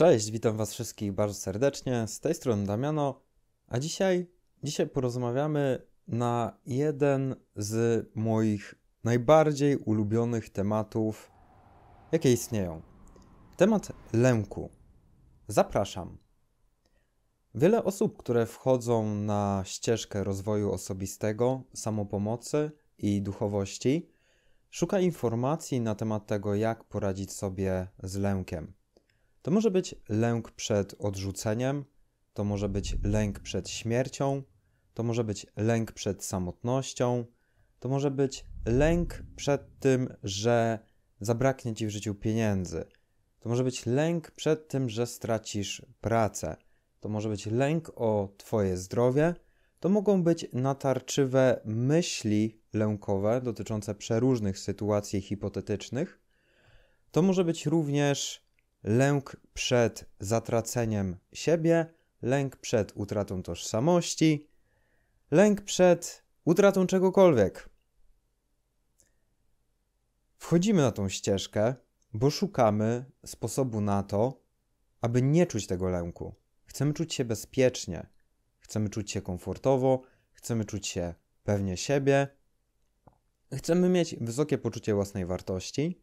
Cześć, witam Was wszystkich bardzo serdecznie. Z tej strony Damiano, a dzisiaj, dzisiaj porozmawiamy na jeden z moich najbardziej ulubionych tematów, jakie istnieją. Temat lęku. Zapraszam. Wiele osób, które wchodzą na ścieżkę rozwoju osobistego, samopomocy i duchowości, szuka informacji na temat tego, jak poradzić sobie z lękiem. To może być lęk przed odrzuceniem, to może być lęk przed śmiercią, to może być lęk przed samotnością, to może być lęk przed tym, że zabraknie ci w życiu pieniędzy, to może być lęk przed tym, że stracisz pracę, to może być lęk o twoje zdrowie, to mogą być natarczywe myśli lękowe dotyczące przeróżnych sytuacji hipotetycznych. To może być również lęk przed zatraceniem siebie, lęk przed utratą tożsamości, lęk przed utratą czegokolwiek. Wchodzimy na tą ścieżkę, bo szukamy sposobu na to, aby nie czuć tego lęku. Chcemy czuć się bezpiecznie, chcemy czuć się komfortowo, chcemy czuć się pewnie siebie, chcemy mieć wysokie poczucie własnej wartości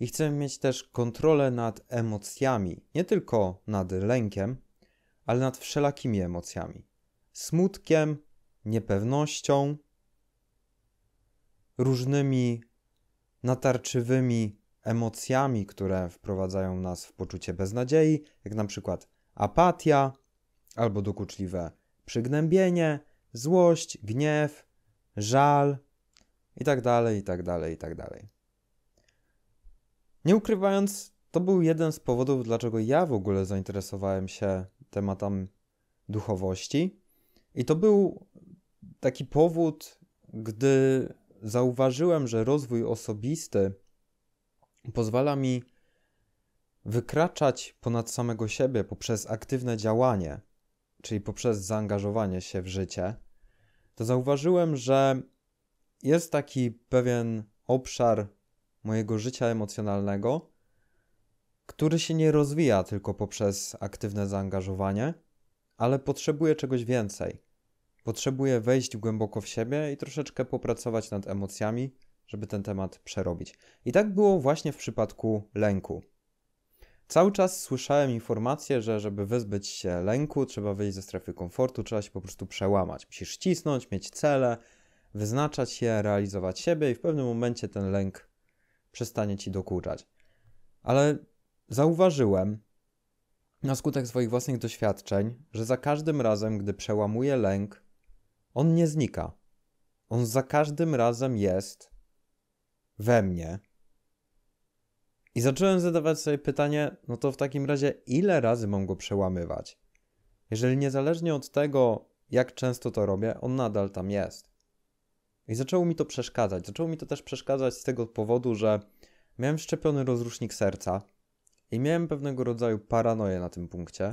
i chcemy mieć też kontrolę nad emocjami, nie tylko nad lękiem, ale nad wszelakimi emocjami smutkiem, niepewnością, różnymi natarczywymi emocjami, które wprowadzają nas w poczucie beznadziei, jak na przykład apatia albo dokuczliwe przygnębienie, złość, gniew, żal itd., itd., itd. Nie ukrywając, to był jeden z powodów, dlaczego ja w ogóle zainteresowałem się tematem duchowości. I to był taki powód, gdy zauważyłem, że rozwój osobisty pozwala mi wykraczać ponad samego siebie poprzez aktywne działanie, czyli poprzez zaangażowanie się w życie, to zauważyłem, że jest taki pewien obszar mojego życia emocjonalnego, który się nie rozwija tylko poprzez aktywne zaangażowanie, ale potrzebuje czegoś więcej. Potrzebuje wejść głęboko w siebie i troszeczkę popracować nad emocjami, żeby ten temat przerobić. I tak było właśnie w przypadku lęku. Cały czas słyszałem informacje, że żeby wyzbyć się lęku, trzeba wyjść ze strefy komfortu, trzeba się po prostu przełamać. Musisz ścisnąć, mieć cele, wyznaczać je, realizować siebie i w pewnym momencie ten lęk przestanie ci dokuczać. Ale zauważyłem na skutek swoich własnych doświadczeń, że za każdym razem, gdy przełamuję lęk, on nie znika. On za każdym razem jest we mnie. I zacząłem zadawać sobie pytanie: no to w takim razie, ile razy mam go przełamywać? Jeżeli niezależnie od tego, jak często to robię, on nadal tam jest. I zaczęło mi to przeszkadzać. Zaczęło mi to też przeszkadzać z tego powodu, że miałem szczepiony rozrusznik serca i miałem pewnego rodzaju paranoję na tym punkcie,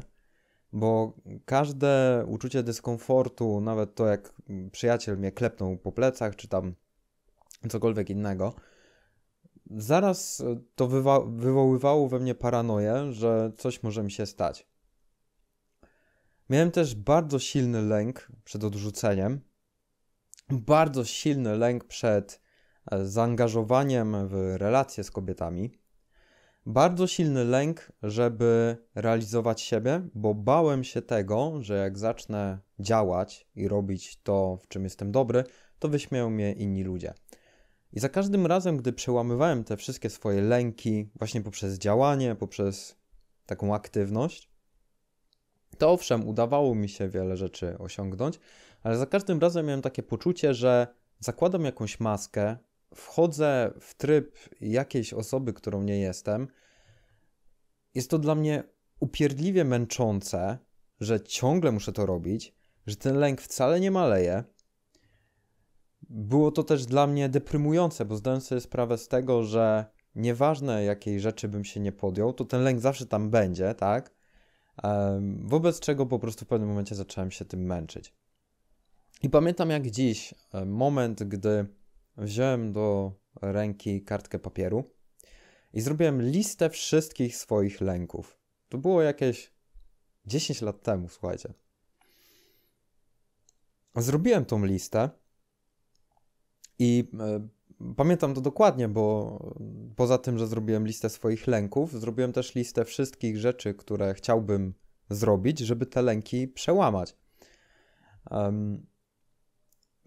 bo każde uczucie dyskomfortu, nawet to jak przyjaciel mnie klepnął po plecach, czy tam cokolwiek innego, zaraz to wywo- wywoływało we mnie paranoję, że coś może mi się stać. Miałem też bardzo silny lęk przed odrzuceniem, bardzo silny lęk przed e, zaangażowaniem w relacje z kobietami, bardzo silny lęk, żeby realizować siebie, bo bałem się tego, że jak zacznę działać i robić to, w czym jestem dobry, to wyśmieją mnie inni ludzie. I za każdym razem, gdy przełamywałem te wszystkie swoje lęki, właśnie poprzez działanie, poprzez taką aktywność, to owszem, udawało mi się wiele rzeczy osiągnąć, ale za każdym razem miałem takie poczucie, że zakładam jakąś maskę, wchodzę w tryb jakiejś osoby, którą nie jestem. Jest to dla mnie upierdliwie męczące, że ciągle muszę to robić, że ten lęk wcale nie maleje. Było to też dla mnie deprymujące, bo zdałem sobie sprawę z tego, że nieważne jakiej rzeczy bym się nie podjął, to ten lęk zawsze tam będzie, tak? Wobec czego po prostu w pewnym momencie zacząłem się tym męczyć. I pamiętam jak dziś e, moment, gdy wziąłem do ręki kartkę papieru i zrobiłem listę wszystkich swoich lęków. To było jakieś 10 lat temu, słuchajcie. Zrobiłem tą listę i e, pamiętam to dokładnie, bo poza tym, że zrobiłem listę swoich lęków, zrobiłem też listę wszystkich rzeczy, które chciałbym zrobić, żeby te lęki przełamać.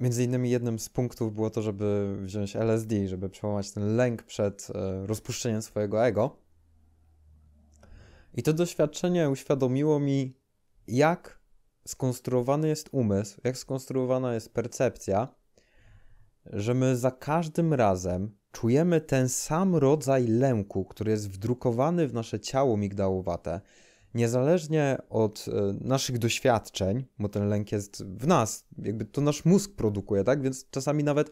Między innymi jednym z punktów było to, żeby wziąć LSD, żeby przełamać ten lęk przed e, rozpuszczeniem swojego ego. I to doświadczenie uświadomiło mi, jak skonstruowany jest umysł, jak skonstruowana jest percepcja, że my za każdym razem czujemy ten sam rodzaj lęku, który jest wdrukowany w nasze ciało migdałowate, niezależnie od e, naszych doświadczeń, bo ten lęk jest w nas, jakby to nasz mózg produkuje, tak? Więc czasami nawet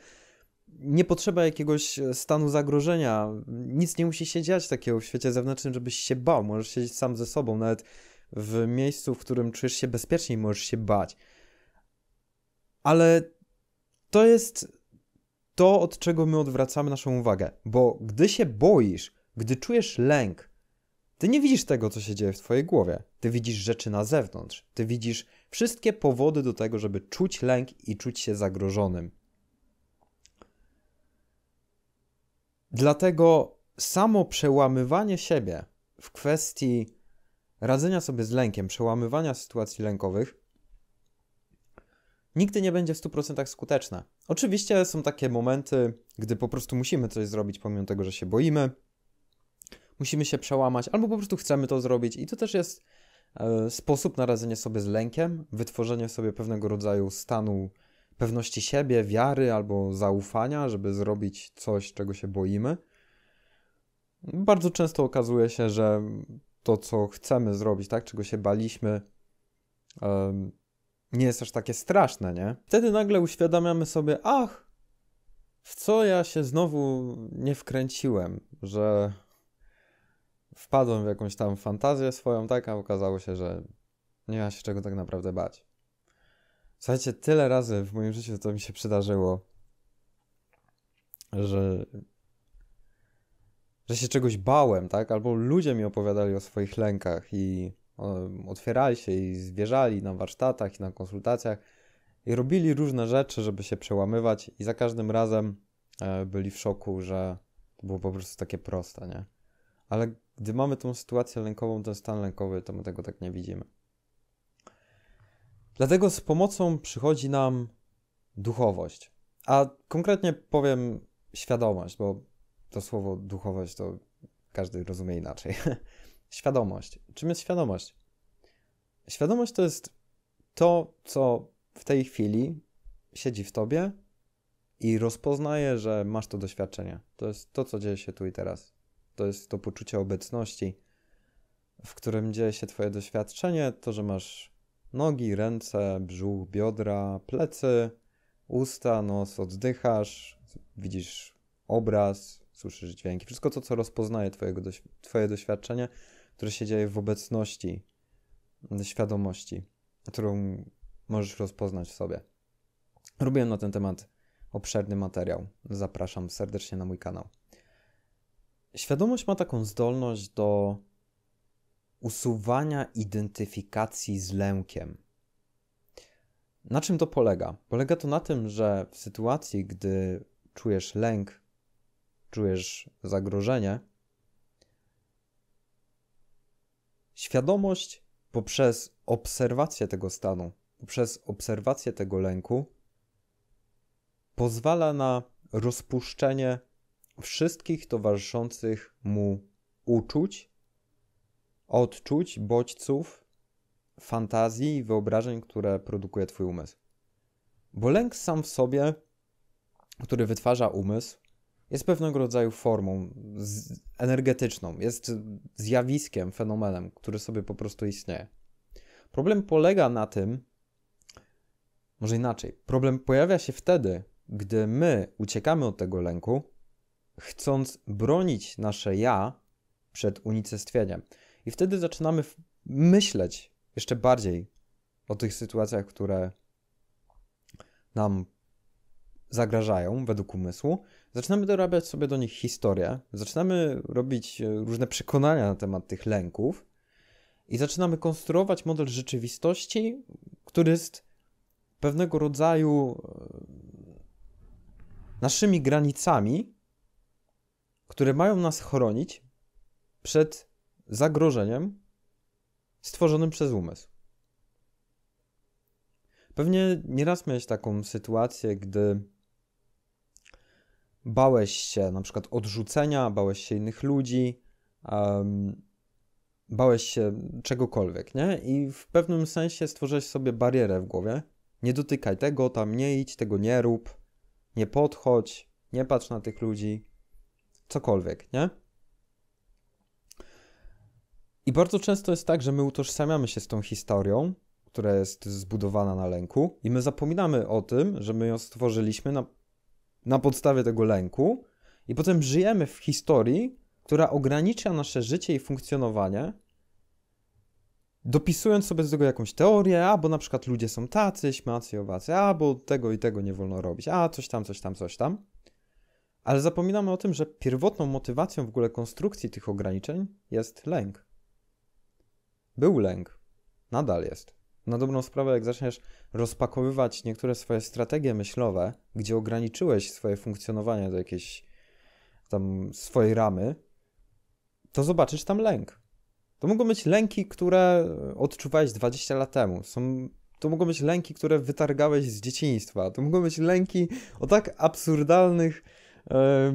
nie potrzeba jakiegoś e, stanu zagrożenia, nic nie musi się dziać takiego w świecie zewnętrznym, żebyś się bał, możesz siedzieć sam ze sobą, nawet w miejscu, w którym czujesz się bezpiecznie możesz się bać. Ale to jest to, od czego my odwracamy naszą uwagę, bo gdy się boisz, gdy czujesz lęk, ty nie widzisz tego, co się dzieje w twojej głowie. Ty widzisz rzeczy na zewnątrz. Ty widzisz wszystkie powody do tego, żeby czuć lęk i czuć się zagrożonym. Dlatego samo przełamywanie siebie w kwestii radzenia sobie z lękiem, przełamywania sytuacji lękowych, nigdy nie będzie w 100% skuteczne. Oczywiście są takie momenty, gdy po prostu musimy coś zrobić, pomimo tego, że się boimy, musimy się przełamać, albo po prostu chcemy to zrobić. I to też jest e, sposób na radzenie sobie z lękiem, wytworzenie sobie pewnego rodzaju stanu pewności siebie, wiary albo zaufania, żeby zrobić coś, czego się boimy. Bardzo często okazuje się, że to, co chcemy zrobić, tak, czego się baliśmy, nie jest aż takie straszne, nie? Wtedy nagle uświadamiamy sobie, ach, w co ja się znowu nie wkręciłem, że wpadłem w jakąś tam fantazję swoją, tak, a okazało się, że nie ma się czego tak naprawdę bać. Słuchajcie, tyle razy w moim życiu to mi się przydarzyło, że, że się czegoś bałem, tak? Albo ludzie mi opowiadali o swoich lękach i otwierali się i zwierzali na warsztatach i na konsultacjach i robili różne rzeczy, żeby się przełamywać i za każdym razem e, byli w szoku, że to było po prostu takie proste, nie? Ale gdy mamy tą sytuację lękową, ten stan lękowy, to my tego tak nie widzimy. Dlatego z pomocą przychodzi nam duchowość. A konkretnie powiem świadomość, bo to słowo duchowość to każdy rozumie inaczej. świadomość. Czym jest świadomość? Świadomość to jest to, co w tej chwili siedzi w tobie i rozpoznaje, że masz to doświadczenie. To jest to, co dzieje się tu i teraz to jest to poczucie obecności, w którym dzieje się Twoje doświadczenie, to, że masz nogi, ręce, brzuch, biodra, plecy, usta, nos, oddychasz, widzisz obraz, słyszysz dźwięki, wszystko to, co rozpoznaje twojego, Twoje doświadczenie, które się dzieje w obecności, świadomości, którą możesz rozpoznać w sobie. Robiłem na ten temat obszerny materiał. Zapraszam serdecznie na mój kanał. Świadomość ma taką zdolność do usuwania identyfikacji z lękiem. Na czym to polega? Polega to na tym, że w sytuacji, gdy czujesz lęk, czujesz zagrożenie, świadomość poprzez obserwację tego stanu, poprzez obserwację tego lęku, pozwala na rozpuszczenie wszystkich towarzyszących mu uczuć, odczuć, bodźców, fantazji i wyobrażeń, które produkuje Twój umysł. Bo lęk sam w sobie, który wytwarza umysł, jest pewnego rodzaju formą energetyczną, jest zjawiskiem, fenomenem, który sobie po prostu istnieje. Problem polega na tym, może inaczej, problem pojawia się wtedy, gdy my uciekamy od tego lęku chcąc bronić nasze ja przed unicestwieniem. I wtedy zaczynamy myśleć jeszcze bardziej o tych sytuacjach, które nam zagrażają według umysłu, zaczynamy dorabiać sobie do nich historię, zaczynamy robić e, różne przekonania na temat tych lęków i zaczynamy konstruować model rzeczywistości, który jest pewnego rodzaju e, naszymi granicami, które mają nas chronić przed zagrożeniem stworzonym przez umysł. Pewnie nieraz miałeś taką sytuację, gdy bałeś się na przykład odrzucenia, bałeś się innych ludzi, um, bałeś się czegokolwiek, nie? I w pewnym sensie stworzyłeś sobie barierę w głowie. Nie dotykaj tego, tam nie idź, tego nie rób, nie podchodź, nie patrz na tych ludzi cokolwiek, nie? I bardzo często jest tak, że my utożsamiamy się z tą historią, która jest zbudowana na lęku, i my zapominamy o tym, że my ją stworzyliśmy na, na podstawie tego lęku, i potem żyjemy w historii, która ogranicza nasze życie i funkcjonowanie, dopisując sobie z tego jakąś teorię, a bo na przykład ludzie są tacy, macy, owacy, a bo tego i tego nie wolno robić, a coś tam, coś tam, coś tam. Ale zapominamy o tym, że pierwotną motywacją w ogóle konstrukcji tych ograniczeń jest lęk. Był lęk, nadal jest. Na dobrą sprawę, jak zaczniesz rozpakowywać niektóre swoje strategie myślowe, gdzie ograniczyłeś swoje funkcjonowanie do jakiejś tam swojej ramy, to zobaczysz tam lęk. To mogą być lęki, które odczuwałeś 20 lat temu. Są, to mogą być lęki, które wytargałeś z dzieciństwa. To mogą być lęki o tak absurdalnych E,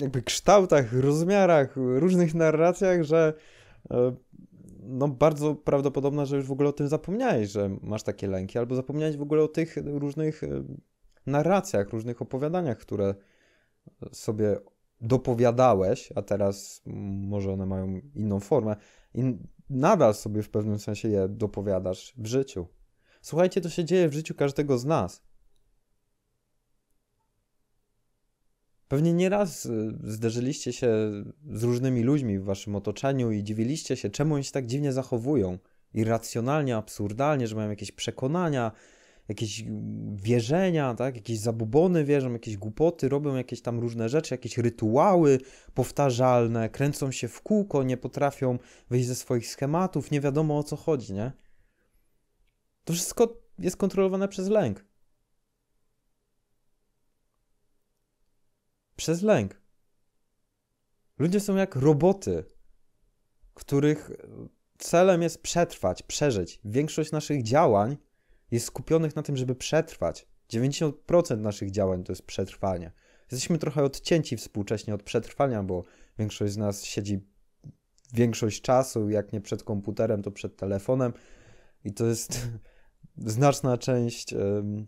jakby kształtach, rozmiarach, różnych narracjach, że e, no bardzo prawdopodobne, że już w ogóle o tym zapomniałeś, że masz takie lęki, albo zapomniałeś w ogóle o tych różnych e, narracjach, różnych opowiadaniach, które sobie dopowiadałeś, a teraz może one mają inną formę i nadal sobie w pewnym sensie je dopowiadasz w życiu. Słuchajcie, to się dzieje w życiu każdego z nas. Pewnie nieraz y, zderzyliście się z różnymi ludźmi w waszym otoczeniu i dziwiliście się, czemu oni się tak dziwnie zachowują. Irracjonalnie, absurdalnie, że mają jakieś przekonania, jakieś mm, wierzenia, tak? jakieś zabubony wierzą, jakieś głupoty, robią jakieś tam różne rzeczy, jakieś rytuały powtarzalne, kręcą się w kółko, nie potrafią wyjść ze swoich schematów, nie wiadomo o co chodzi, nie? To wszystko jest kontrolowane przez lęk. Przez lęk. Ludzie są jak roboty, których celem jest przetrwać, przeżyć. Większość naszych działań jest skupionych na tym, żeby przetrwać. 90% naszych działań to jest przetrwanie. Jesteśmy trochę odcięci współcześnie od przetrwania, bo większość z nas siedzi większość czasu, jak nie przed komputerem, to przed telefonem. I to jest znaczna część y,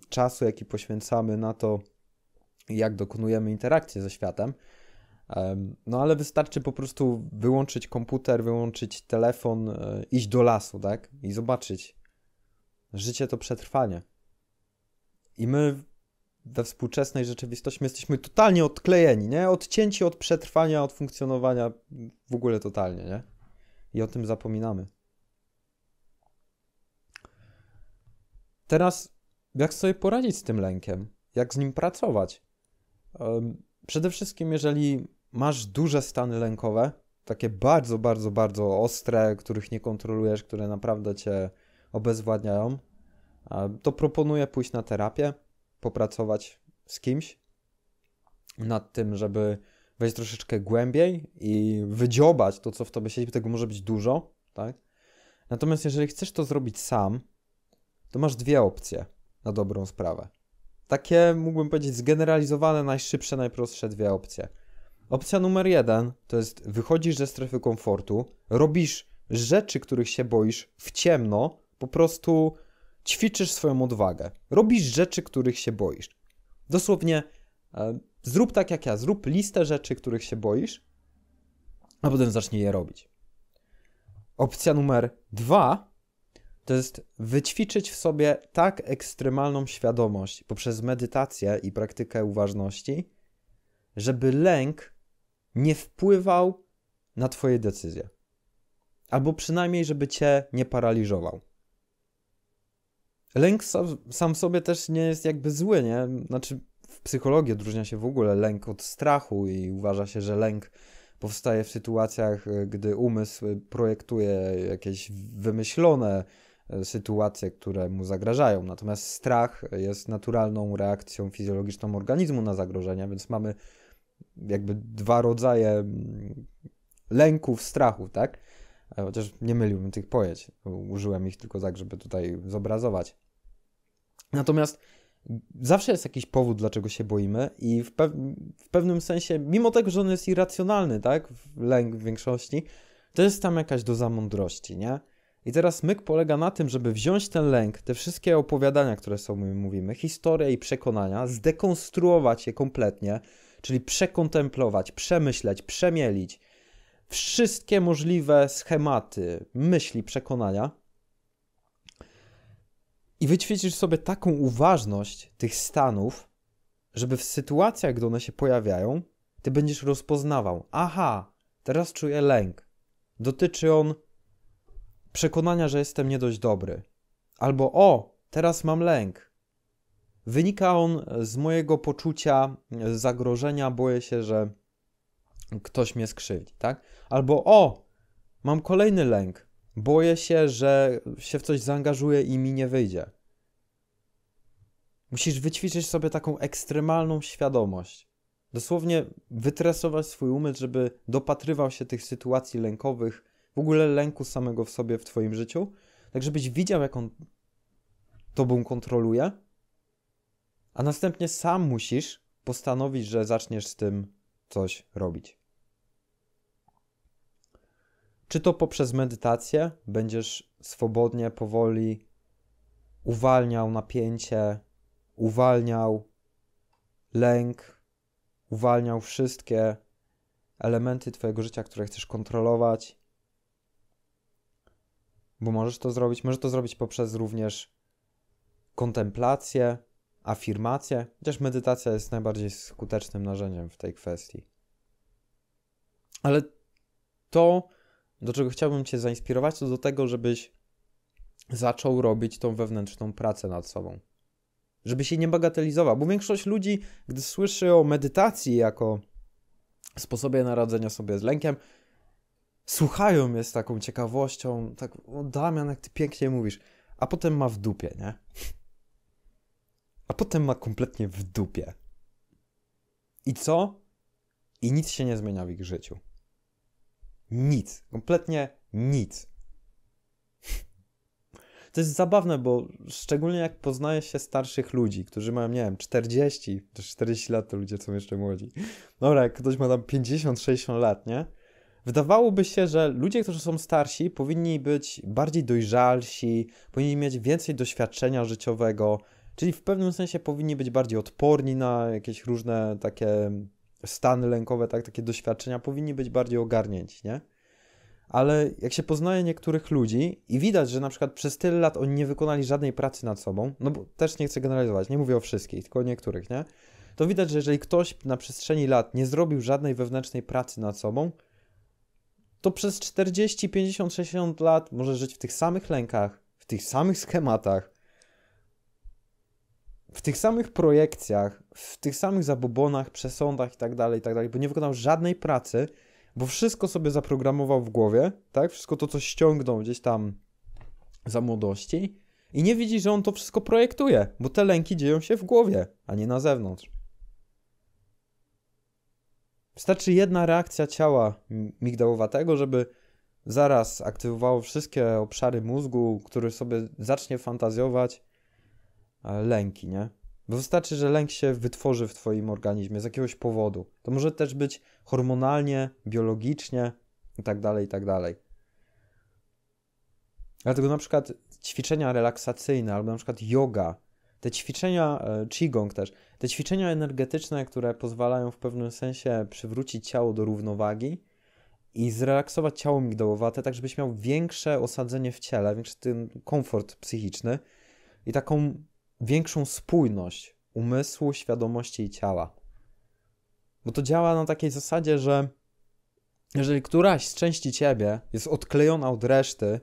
czasu, jaki poświęcamy na to, jak dokonujemy interakcji ze światem. No ale wystarczy po prostu wyłączyć komputer, wyłączyć telefon, e, iść do lasu, tak? I zobaczyć. Życie to przetrwanie. I my we współczesnej rzeczywistości jesteśmy totalnie odklejeni, nie? Odcięci od przetrwania, od funkcjonowania w ogóle totalnie, nie? I o tym zapominamy. Teraz, jak sobie poradzić z tym lękiem? Jak z nim pracować? Przede wszystkim, jeżeli masz duże stany lękowe, takie bardzo, bardzo, bardzo ostre, których nie kontrolujesz, które naprawdę cię obezwładniają, to proponuję pójść na terapię, popracować z kimś nad tym, żeby wejść troszeczkę głębiej i wydziobać to, co w tobie siedzi, bo tego może być dużo, tak? Natomiast jeżeli chcesz to zrobić sam, to masz dwie opcje na dobrą sprawę takie, mógłbym powiedzieć, zgeneralizowane, najszybsze, najprostsze dwie opcje. Opcja numer jeden to jest wychodzisz ze strefy komfortu, robisz rzeczy, których się boisz w ciemno, po prostu ćwiczysz swoją odwagę. Robisz rzeczy, których się boisz. Dosłownie e, zrób tak jak ja, zrób listę rzeczy, których się boisz, a potem zacznij je robić. Opcja numer dwa to jest wyćwiczyć w sobie tak ekstremalną świadomość poprzez medytację i praktykę uważności, żeby lęk nie wpływał na Twoje decyzje. Albo przynajmniej, żeby Cię nie paraliżował. Lęk sam, w sobie też nie jest jakby zły, nie? Znaczy, w psychologii odróżnia się w ogóle lęk od strachu i uważa się, że lęk powstaje w sytuacjach, y, gdy umysł projektuje jakieś wymyślone sytuacje, które mu zagrażają. Natomiast strach jest naturalną reakcją fizjologiczną organizmu na zagrożenia, więc mamy jakby dwa rodzaje mm, lęków, strachu, tak? E, chociaż nie myliłbym tych pojęć. Użyłem ich tylko tak, żeby tutaj zobrazować. Natomiast zawsze jest jakiś powód, dlaczego się boimy, i w, pew w pewnym sensie, mimo tego, że on jest irracjonalny, tak? Lęk w większości, to jest tam jakaś doza mądrości, nie? I teraz myk polega na tym, żeby wziąć ten lęk, te wszystkie opowiadania, które sobie mówimy, historia i przekonania, zdekonstruować je kompletnie, czyli przekontemplować, przemyśleć, przemielić wszystkie możliwe schematy, myśli, przekonania i wyćwiczysz sobie taką uważność tych stanów, żeby w sytuacjach, gdy one się pojawiają, ty będziesz rozpoznawał: aha, teraz czuję lęk. Dotyczy on przekonania, że jestem nie dość dobry. Albo o, teraz mam lęk. Wynika on z mojego poczucia zagrożenia, boję się, że ktoś mnie skrzywdzi, tak? Albo o, mam kolejny lęk, boję się, że się w coś zaangażuję i mi nie wyjdzie. Musisz wyćwiczyć sobie taką ekstremalną świadomość. Dosłownie wytresować swój umysł, żeby dopatrywał się tych sytuacji lękowych w ogóle lęku samego w sobie w twoim życiu, tak żebyś widział, jak on tobą kontroluje, a następnie sam musisz postanowić, że zaczniesz z tym coś robić. Czy to poprzez medytację będziesz swobodnie, powoli uwalniał napięcie, uwalniał lęk, uwalniał wszystkie elementy Twojego życia, które chcesz kontrolować, bo możesz to zrobić. Możesz to zrobić poprzez również kontemplację, afirmację, chociaż medytacja jest najbardziej skutecznym narzędziem w tej kwestii. Ale to, do czego chciałbym Cię zainspirować, to do tego, żebyś zaczął robić tą wewnętrzną pracę nad sobą. Żeby się nie bagatelizował, bo większość ludzi, gdy słyszy o medytacji jako sposobie naradzenia sobie z lękiem, słuchają mnie z taką ciekawością, tak, o Damian, jak ty pięknie mówisz, a potem ma w dupie, nie? A potem ma kompletnie w dupie. I co? I nic się nie zmienia w ich życiu. Nic. Kompletnie nic. To jest zabawne, bo szczególnie jak poznaje się starszych ludzi, którzy mają, nie wiem, 40, 40 lat to ludzie są jeszcze młodzi. Dobra, jak ktoś ma tam 50-60 lat, nie? Wydawałoby się, że ludzie, którzy są starsi, powinni być bardziej dojrzalsi, powinni mieć więcej doświadczenia życiowego, czyli w pewnym sensie powinni być bardziej odporni na jakieś różne takie stany lękowe, tak, takie doświadczenia, powinni być bardziej ogarnięci, nie? Ale jak się poznaje niektórych ludzi i widać, że na przykład przez tyle lat oni nie wykonali żadnej pracy nad sobą, no bo też nie chcę generalizować, nie mówię o wszystkich, tylko o niektórych, nie? To widać, że jeżeli ktoś na przestrzeni lat nie zrobił żadnej wewnętrznej pracy nad sobą, to przez 40, 50, 60 lat może żyć w tych samych lękach, w tych samych schematach, w tych samych projekcjach, w tych samych zabobonach, przesądach i tak dalej, i tak dalej, bo nie wykonał żadnej pracy, bo wszystko sobie zaprogramował w głowie, tak? Wszystko to, co ściągnął gdzieś tam za młodości i nie widzi, że on to wszystko projektuje, bo te lęki dzieją się w głowie, a nie na zewnątrz. Wystarczy jedna reakcja ciała migdałowatego, żeby zaraz aktywowało wszystkie obszary mózgu, który sobie zacznie fantazjować e, lęki, nie? Bo wystarczy, że lęk się wytworzy w Twoim organizmie z jakiegoś powodu. To może też być hormonalnie, biologicznie itd., tak itd. Tak Dlatego na przykład ćwiczenia relaksacyjne albo na przykład yoga te ćwiczenia, e, qigong też, te ćwiczenia energetyczne, które pozwalają w pewnym sensie przywrócić ciało do równowagi i zrelaksować ciało migdałowate, tak żebyś miał większe osadzenie w ciele, większy ten komfort psychiczny i taką większą spójność umysłu, świadomości i ciała. Bo to działa na takiej zasadzie, że jeżeli któraś z części ciebie jest odklejona od reszty,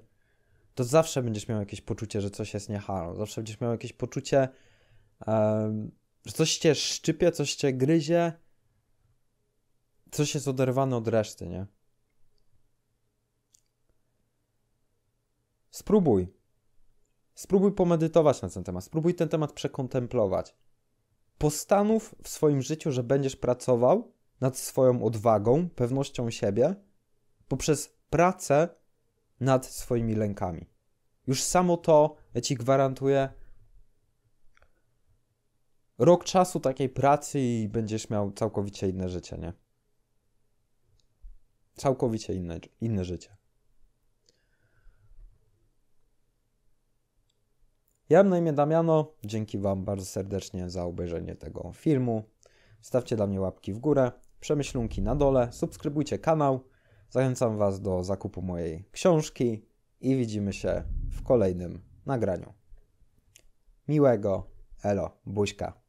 to zawsze będziesz miał jakieś poczucie, że coś jest niehalo. Zawsze będziesz miał jakieś poczucie, um, że coś cię szczypie, coś cię gryzie, coś jest oderwane od reszty, nie? Spróbuj. Spróbuj pomedytować na ten temat. Spróbuj ten temat przekontemplować. Postanów w swoim życiu, że będziesz pracował nad swoją odwagą, pewnością siebie poprzez pracę nad swoimi lękami. Już samo to, ja ci gwarantuję, rok czasu takiej pracy i będziesz miał całkowicie inne życie, nie? Całkowicie inne, inne życie. Ja mam na imię Damiano. Dzięki Wam bardzo serdecznie za obejrzenie tego filmu. Stawcie dla mnie łapki w górę, przemyślunki na dole, subskrybujcie kanał. Zachęcam Was do zakupu mojej książki i widzimy się w kolejnym nagraniu. Miłego, elo, buźka.